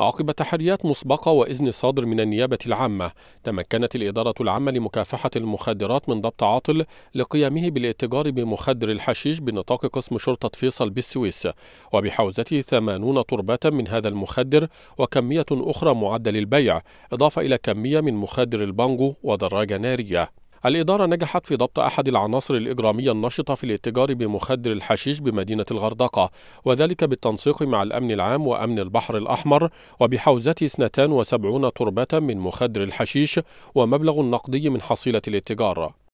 عقب تحريات مسبقة وإذن صادر من النيابة العامة تمكنت الإدارة العامة لمكافحة المخدرات من ضبط عاطل لقيامه بالاتجار بمخدر الحشيش بنطاق قسم شرطة فيصل بالسويس وبحوزته 80 تربة من هذا المخدر وكمية أخرى معدة للبيع إضافة إلى كمية من مخدر البانجو ودراجة نارية الإدارة نجحت في ضبط أحد العناصر الإجرامية النشطة في الاتجار بمخدر الحشيش بمدينة الغردقة وذلك بالتنسيق مع الأمن العام وأمن البحر الأحمر وبحوزة 72 تربة من مخدر الحشيش ومبلغ نقدي من حصيلة الاتجار